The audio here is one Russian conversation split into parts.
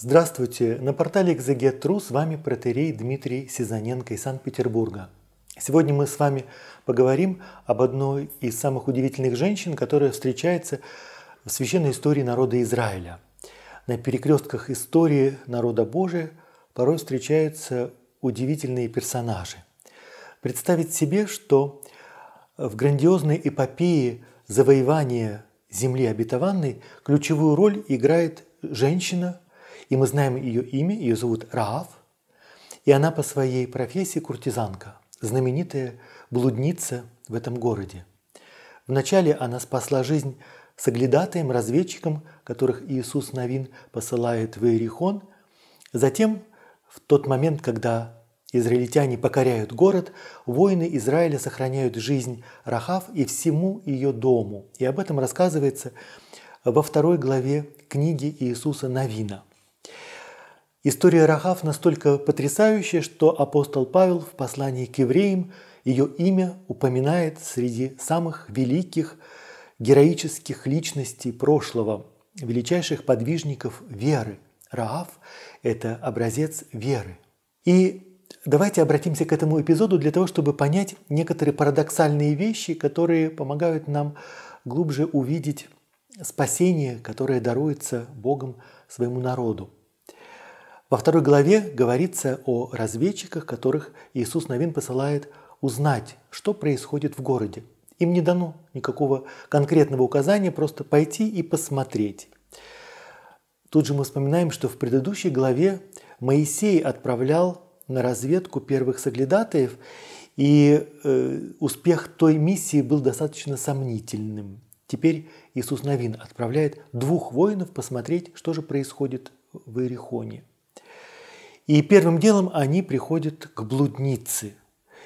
Здравствуйте! На портале Экзегет.ру с вами протерей Дмитрий Сизаненко из Санкт-Петербурга. Сегодня мы с вами поговорим об одной из самых удивительных женщин, которая встречается в священной истории народа Израиля. На перекрестках истории народа Божия порой встречаются удивительные персонажи. Представить себе, что в грандиозной эпопее завоевания земли обетованной ключевую роль играет женщина, и мы знаем ее имя, ее зовут Раав, и она по своей профессии куртизанка, знаменитая блудница в этом городе. Вначале она спасла жизнь соглядатаем, разведчикам, которых Иисус Новин посылает в Иерихон. Затем, в тот момент, когда израильтяне покоряют город, воины Израиля сохраняют жизнь Рахав и всему ее дому. И об этом рассказывается во второй главе книги Иисуса Новина. История Рахав настолько потрясающая, что апостол Павел в послании к евреям ее имя упоминает среди самых великих героических личностей прошлого, величайших подвижников веры. Раав – это образец веры. И давайте обратимся к этому эпизоду для того, чтобы понять некоторые парадоксальные вещи, которые помогают нам глубже увидеть спасение, которое даруется Богом своему народу. Во второй главе говорится о разведчиках, которых Иисус Новин посылает узнать, что происходит в городе. Им не дано никакого конкретного указания, просто пойти и посмотреть. Тут же мы вспоминаем, что в предыдущей главе Моисей отправлял на разведку первых соглядатаев, и э, успех той миссии был достаточно сомнительным. Теперь Иисус Новин отправляет двух воинов посмотреть, что же происходит в Иерихоне. И первым делом они приходят к блуднице.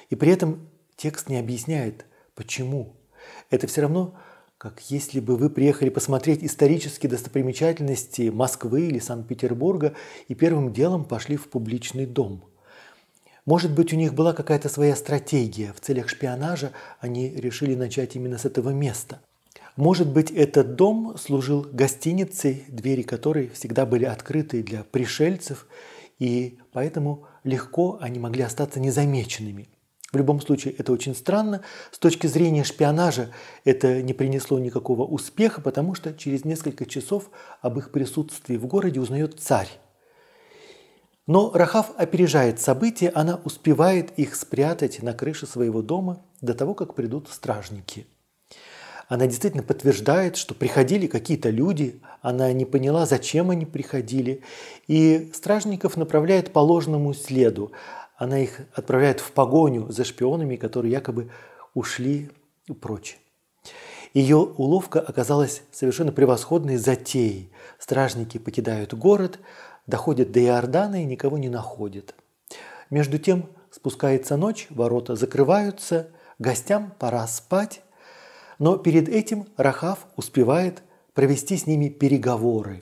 И при этом текст не объясняет, почему. Это все равно, как если бы вы приехали посмотреть исторические достопримечательности Москвы или Санкт-Петербурга и первым делом пошли в публичный дом. Может быть, у них была какая-то своя стратегия. В целях шпионажа они решили начать именно с этого места. Может быть, этот дом служил гостиницей, двери которой всегда были открыты для пришельцев – и поэтому легко они могли остаться незамеченными. В любом случае, это очень странно. С точки зрения шпионажа это не принесло никакого успеха, потому что через несколько часов об их присутствии в городе узнает царь. Но Рахав опережает события, она успевает их спрятать на крыше своего дома до того, как придут стражники – она действительно подтверждает, что приходили какие-то люди, она не поняла, зачем они приходили, и стражников направляет по ложному следу. Она их отправляет в погоню за шпионами, которые якобы ушли прочь. Ее уловка оказалась совершенно превосходной затеей. Стражники покидают город, доходят до Иордана и никого не находят. Между тем спускается ночь, ворота закрываются, гостям пора спать, но перед этим Рахав успевает провести с ними переговоры.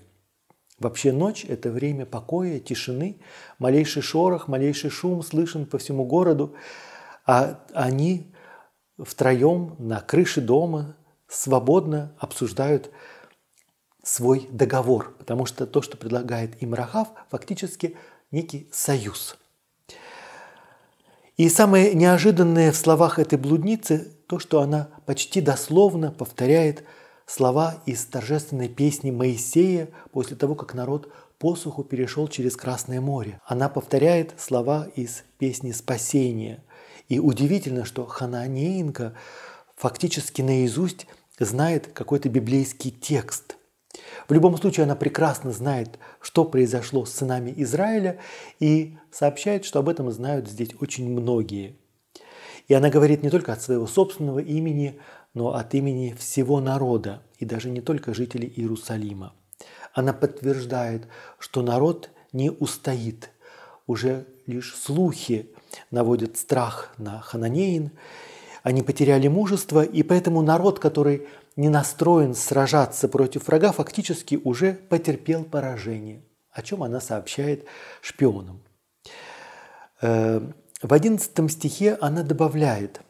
Вообще ночь – это время покоя, тишины, малейший шорох, малейший шум слышен по всему городу, а они втроем на крыше дома свободно обсуждают свой договор, потому что то, что предлагает им Рахав, фактически некий союз. И самое неожиданное в словах этой блудницы то, что она почти дословно повторяет слова из торжественной песни Моисея после того, как народ посуху перешел через Красное море. Она повторяет слова из песни спасения. И удивительно, что Хананеенко фактически наизусть знает какой-то библейский текст. В любом случае, она прекрасно знает, что произошло с сынами Израиля, и сообщает, что об этом знают здесь очень многие – и она говорит не только от своего собственного имени, но от имени всего народа, и даже не только жителей Иерусалима. Она подтверждает, что народ не устоит. Уже лишь слухи наводят страх на хананеин. Они потеряли мужество, и поэтому народ, который не настроен сражаться против врага, фактически уже потерпел поражение, о чем она сообщает шпионам. Э, в 11 стихе она добавляет,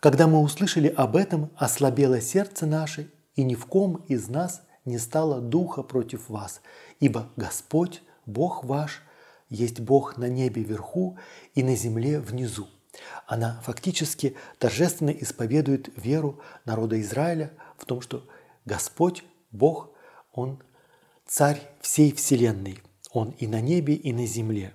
«Когда мы услышали об этом, ослабело сердце наше, и ни в ком из нас не стало духа против вас, ибо Господь, Бог ваш, есть Бог на небе вверху и на земле внизу». Она фактически торжественно исповедует веру народа Израиля в том, что Господь, Бог, Он царь всей вселенной. Он и на небе, и на земле.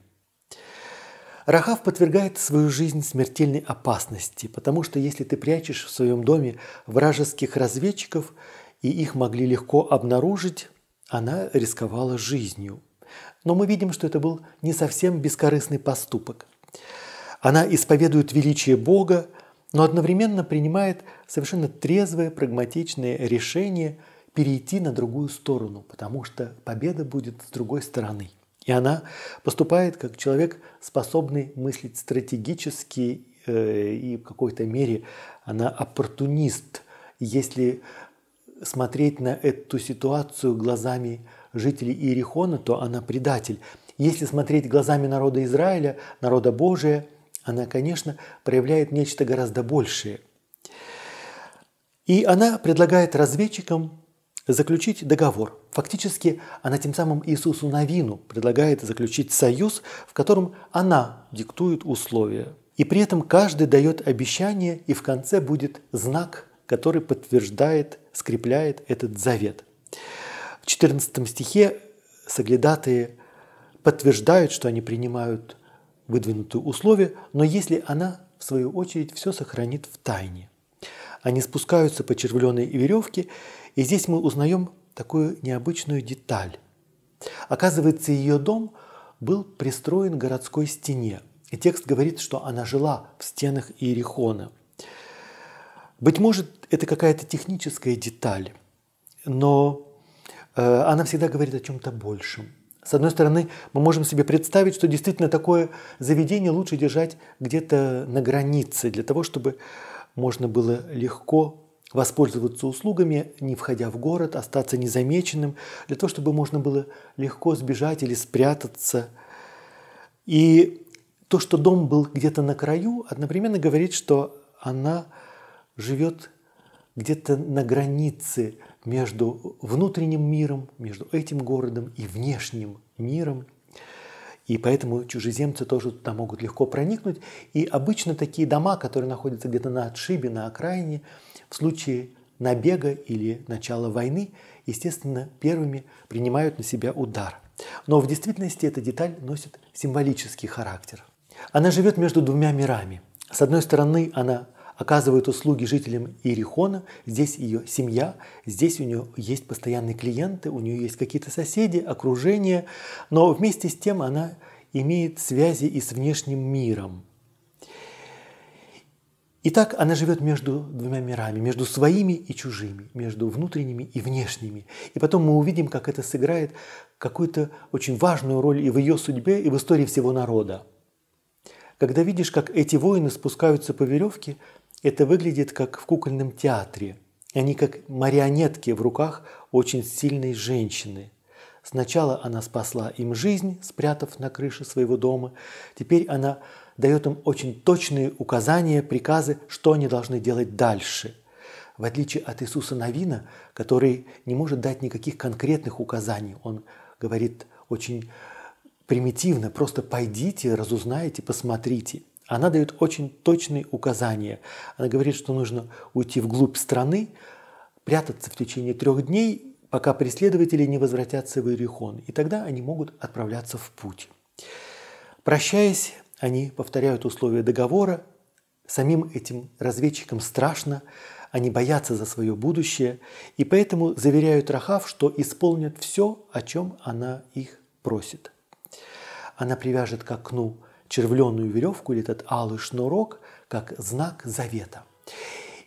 Рахав подвергает свою жизнь смертельной опасности, потому что если ты прячешь в своем доме вражеских разведчиков, и их могли легко обнаружить, она рисковала жизнью. Но мы видим, что это был не совсем бескорыстный поступок. Она исповедует величие Бога, но одновременно принимает совершенно трезвое, прагматичное решение перейти на другую сторону, потому что победа будет с другой стороны – и она поступает как человек, способный мыслить стратегически э, и в какой-то мере она оппортунист. Если смотреть на эту ситуацию глазами жителей Иерихона, то она предатель. Если смотреть глазами народа Израиля, народа Божия, она, конечно, проявляет нечто гораздо большее. И она предлагает разведчикам заключить договор. Фактически она тем самым Иисусу Новину предлагает заключить союз, в котором она диктует условия. И при этом каждый дает обещание, и в конце будет знак, который подтверждает, скрепляет этот завет. В 14 стихе соглядатые подтверждают, что они принимают выдвинутые условия, но если она, в свою очередь, все сохранит в тайне. Они спускаются по червленой веревке и здесь мы узнаем такую необычную деталь. Оказывается, ее дом был пристроен к городской стене. И текст говорит, что она жила в стенах Иерихона. Быть может, это какая-то техническая деталь, но э, она всегда говорит о чем-то большем. С одной стороны, мы можем себе представить, что действительно такое заведение лучше держать где-то на границе, для того, чтобы можно было легко воспользоваться услугами, не входя в город, остаться незамеченным, для того, чтобы можно было легко сбежать или спрятаться. И то, что дом был где-то на краю, одновременно говорит, что она живет где-то на границе между внутренним миром, между этим городом и внешним миром. И поэтому чужеземцы тоже туда могут легко проникнуть. И обычно такие дома, которые находятся где-то на отшибе, на окраине – в случае набега или начала войны, естественно, первыми принимают на себя удар. Но в действительности эта деталь носит символический характер. Она живет между двумя мирами. С одной стороны, она оказывает услуги жителям Иерихона, здесь ее семья, здесь у нее есть постоянные клиенты, у нее есть какие-то соседи, окружение, но вместе с тем она имеет связи и с внешним миром. Итак, она живет между двумя мирами, между своими и чужими, между внутренними и внешними. И потом мы увидим, как это сыграет какую-то очень важную роль и в ее судьбе, и в истории всего народа. Когда видишь, как эти воины спускаются по веревке, это выглядит как в кукольном театре. Они как марионетки в руках очень сильной женщины – Сначала она спасла им жизнь, спрятав на крыше своего дома. Теперь она дает им очень точные указания, приказы, что они должны делать дальше. В отличие от Иисуса Новина, который не может дать никаких конкретных указаний, он говорит очень примитивно, просто пойдите, разузнайте, посмотрите. Она дает очень точные указания. Она говорит, что нужно уйти вглубь страны, прятаться в течение трех дней, пока преследователи не возвратятся в Иерихон, и тогда они могут отправляться в путь. Прощаясь, они повторяют условия договора. Самим этим разведчикам страшно, они боятся за свое будущее и поэтому заверяют Рахав, что исполнят все, о чем она их просит. Она привяжет к окну червленую веревку или этот алый шнурок как знак завета.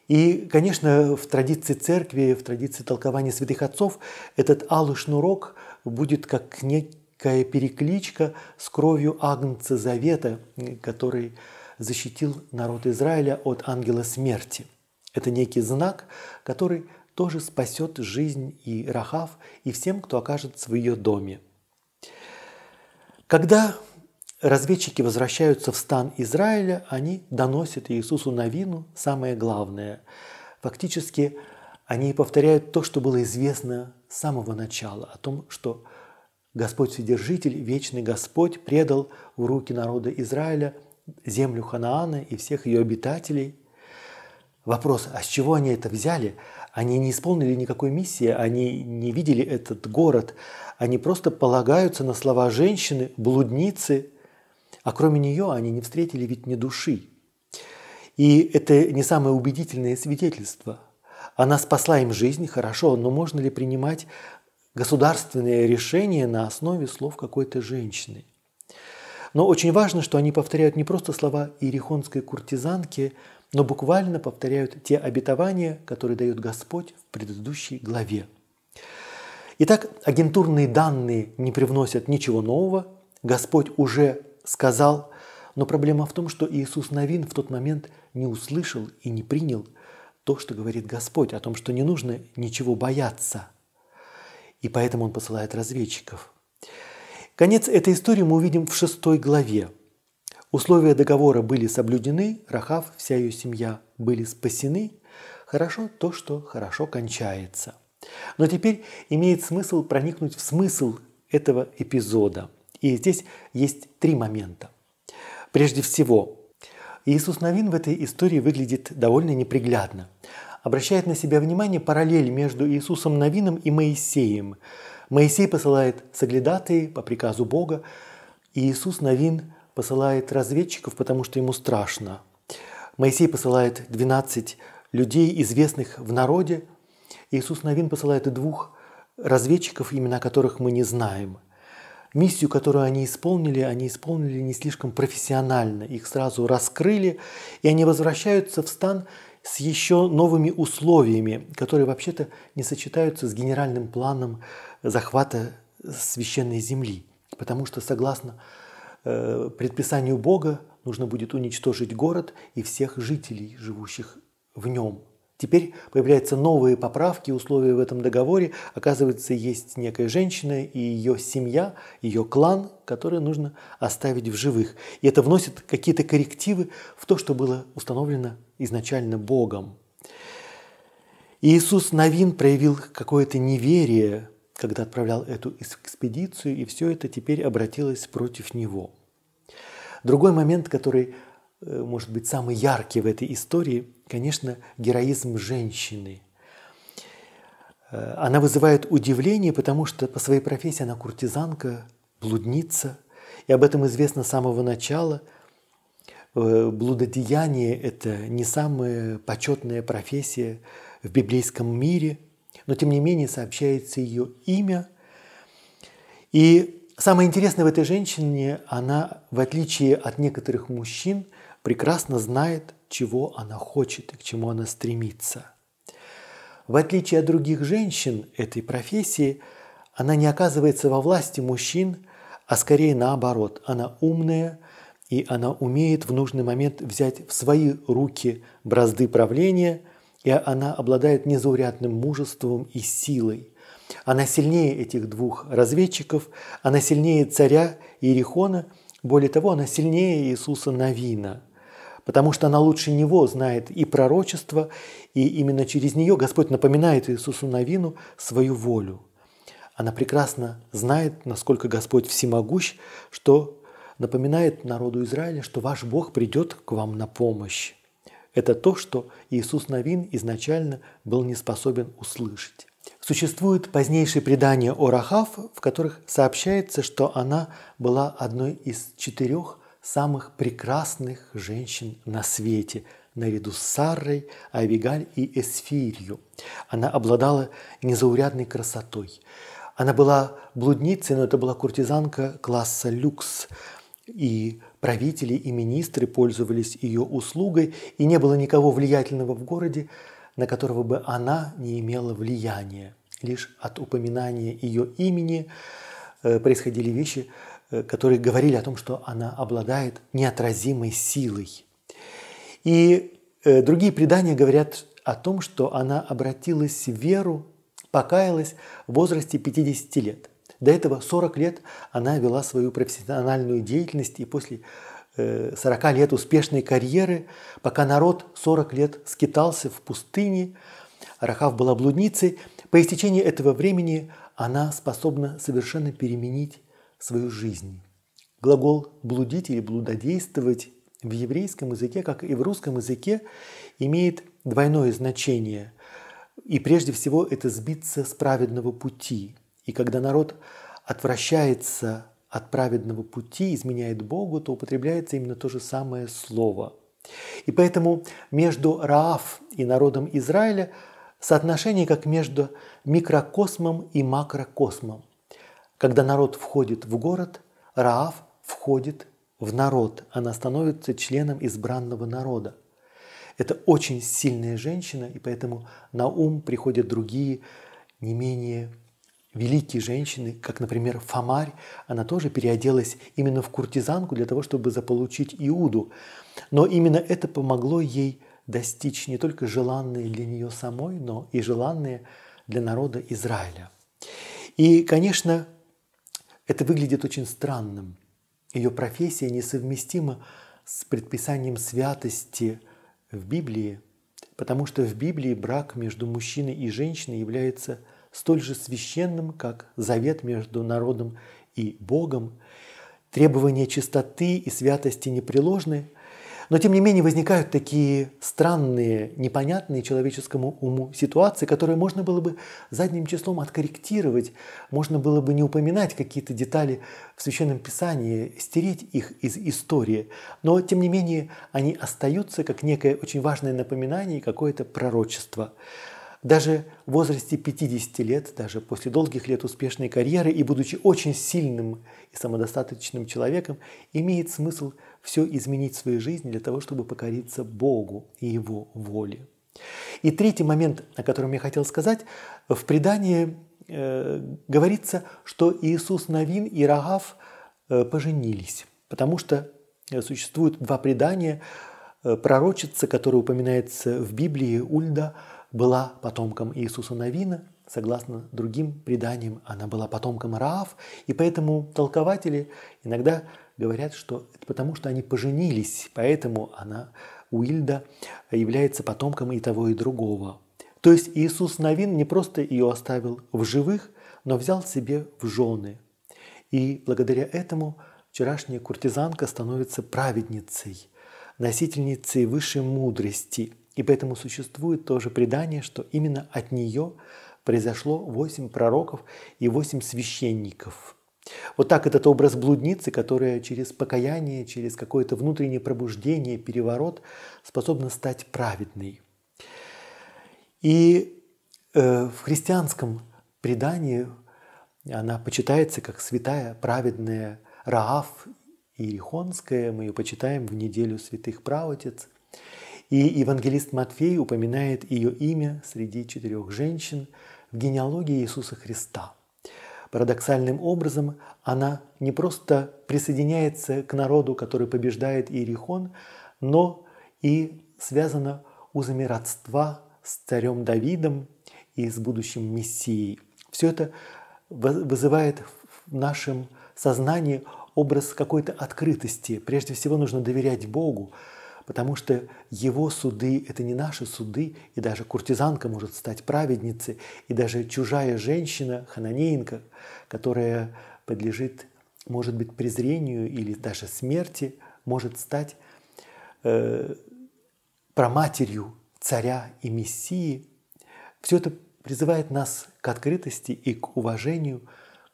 И, конечно, в традиции церкви, в традиции толкования святых отцов этот алый шнурок будет как некий перекличка с кровью Агнца Завета, который защитил народ Израиля от ангела смерти. Это некий знак, который тоже спасет жизнь и Рахав, и всем, кто окажется в ее доме. Когда разведчики возвращаются в стан Израиля, они доносят Иисусу Новину самое главное. Фактически они повторяют то, что было известно с самого начала, о том, что Господь Вседержитель, Вечный Господь, предал в руки народа Израиля землю Ханаана и всех ее обитателей. Вопрос, а с чего они это взяли? Они не исполнили никакой миссии, они не видели этот город, они просто полагаются на слова женщины, блудницы, а кроме нее они не встретили ведь ни души. И это не самое убедительное свидетельство. Она спасла им жизнь, хорошо, но можно ли принимать государственное решение на основе слов какой-то женщины. Но очень важно, что они повторяют не просто слова иерихонской куртизанки, но буквально повторяют те обетования, которые дает Господь в предыдущей главе. Итак, агентурные данные не привносят ничего нового, Господь уже сказал, но проблема в том, что Иисус Новин в тот момент не услышал и не принял то, что говорит Господь, о том, что не нужно ничего бояться – и поэтому он посылает разведчиков. Конец этой истории мы увидим в шестой главе. Условия договора были соблюдены, Рахав, вся ее семья были спасены. Хорошо то, что хорошо кончается. Но теперь имеет смысл проникнуть в смысл этого эпизода. И здесь есть три момента. Прежде всего, Иисус Новин в этой истории выглядит довольно неприглядно – обращает на себя внимание параллель между Иисусом Новином и Моисеем. Моисей посылает соглядатые по приказу Бога, и Иисус Новин посылает разведчиков, потому что ему страшно. Моисей посылает 12 людей, известных в народе. Иисус Новин посылает и двух разведчиков, имена которых мы не знаем. Миссию, которую они исполнили, они исполнили не слишком профессионально. Их сразу раскрыли, и они возвращаются в стан, с еще новыми условиями, которые вообще-то не сочетаются с генеральным планом захвата священной земли. Потому что, согласно э, предписанию Бога, нужно будет уничтожить город и всех жителей, живущих в нем – Теперь появляются новые поправки, условия в этом договоре. Оказывается, есть некая женщина и ее семья, ее клан, которые нужно оставить в живых. И это вносит какие-то коррективы в то, что было установлено изначально Богом. Иисус Новин проявил какое-то неверие, когда отправлял эту экспедицию, и все это теперь обратилось против него. Другой момент, который Э, может быть, самый яркий в этой истории, конечно, героизм женщины. Э, она вызывает удивление, потому что по своей профессии она куртизанка, блудница, и об этом известно с самого начала. Э, блудодеяние – это не самая почетная профессия в библейском мире, но тем не менее сообщается ее имя. И самое интересное в этой женщине, она, в отличие от некоторых мужчин – прекрасно знает, чего она хочет и к чему она стремится. В отличие от других женщин этой профессии, она не оказывается во власти мужчин, а скорее наоборот. Она умная, и она умеет в нужный момент взять в свои руки бразды правления, и она обладает незаурядным мужеством и силой. Она сильнее этих двух разведчиков, она сильнее царя Иерихона, более того, она сильнее Иисуса Навина – потому что она лучше него знает и пророчество, и именно через нее Господь напоминает Иисусу Новину свою волю. Она прекрасно знает, насколько Господь всемогущ, что напоминает народу Израиля, что ваш Бог придет к вам на помощь. Это то, что Иисус Новин изначально был не способен услышать. Существуют позднейшие предания о Рахав, в которых сообщается, что она была одной из четырех самых прекрасных женщин на свете, наряду с Саррой, Авигаль и Эсфирью. Она обладала незаурядной красотой. Она была блудницей, но это была куртизанка класса люкс. И правители, и министры пользовались ее услугой, и не было никого влиятельного в городе, на которого бы она не имела влияния. Лишь от упоминания ее имени э, происходили вещи, Э, которые говорили о том, что она обладает неотразимой силой. И э, другие предания говорят о том, что она обратилась в веру, покаялась в возрасте 50 лет. До этого 40 лет она вела свою профессиональную деятельность и после 40 э, лет успешной карьеры, пока народ 40 лет скитался в пустыне, Рахав была блудницей, по истечении этого времени она способна совершенно переменить свою жизнь. Глагол «блудить» или «блудодействовать» в еврейском языке, как и в русском языке, имеет двойное значение. И прежде всего это сбиться с праведного пути. И когда народ отвращается от праведного пути, изменяет Богу, то употребляется именно то же самое слово. И поэтому между Раав и народом Израиля соотношение как между микрокосмом и макрокосмом. Когда народ входит в город, Раав входит в народ. Она становится членом избранного народа. Это очень сильная женщина, и поэтому на ум приходят другие, не менее великие женщины, как, например, Фомарь. Она тоже переоделась именно в куртизанку для того, чтобы заполучить Иуду. Но именно это помогло ей достичь не только желанное для нее самой, но и желанное для народа Израиля. И, конечно, это выглядит очень странным. Ее профессия несовместима с предписанием святости в Библии, потому что в Библии брак между мужчиной и женщиной является столь же священным, как завет между народом и Богом. Требования чистоты и святости непреложны, но тем не менее возникают такие странные, непонятные человеческому уму ситуации, которые можно было бы задним числом откорректировать, можно было бы не упоминать какие-то детали в Священном Писании, стереть их из истории. Но тем не менее они остаются как некое очень важное напоминание и какое-то пророчество. Даже в возрасте 50 лет, даже после долгих лет успешной карьеры и будучи очень сильным и самодостаточным человеком, имеет смысл все изменить в своей жизни для того, чтобы покориться Богу и Его воле. И третий момент, о котором я хотел сказать, в предании э, говорится, что Иисус Новин и Рагав э, поженились, потому что э, существуют два предания. Э, пророчица, которая упоминается в Библии, Ульда, была потомком Иисуса Новина – согласно другим преданиям, она была потомком Раав, и поэтому толкователи иногда говорят, что это потому, что они поженились, поэтому она, Уильда, является потомком и того, и другого. То есть Иисус Новин не просто ее оставил в живых, но взял себе в жены. И благодаря этому вчерашняя куртизанка становится праведницей, носительницей высшей мудрости. И поэтому существует тоже предание, что именно от нее – произошло восемь пророков и восемь священников. Вот так этот образ блудницы, которая через покаяние, через какое-то внутреннее пробуждение, переворот способна стать праведной. И э, в христианском предании она почитается как святая, праведная Раав Иерихонская. Мы ее почитаем в неделю святых правотец. И евангелист Матфей упоминает ее имя среди четырех женщин, в генеалогии Иисуса Христа. Парадоксальным образом она не просто присоединяется к народу, который побеждает Иерихон, но и связана узами родства с царем Давидом и с будущим Мессией. Все это вызывает в нашем сознании образ какой-то открытости. Прежде всего нужно доверять Богу, потому что его суды – это не наши суды, и даже куртизанка может стать праведницей, и даже чужая женщина, хананеенка, которая подлежит, может быть, презрению или даже смерти, может стать э, проматерью царя и мессии. Все это призывает нас к открытости и к уважению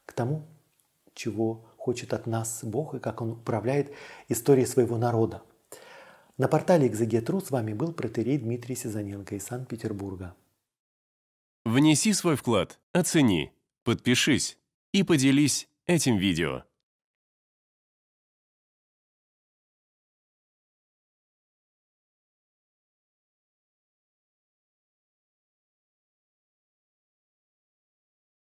к тому, чего хочет от нас Бог и как Он управляет историей своего народа – на портале «Экзегетру» с вами был протерей Дмитрий Сизаненко из Санкт-Петербурга. Внеси свой вклад, оцени, подпишись и поделись этим видео.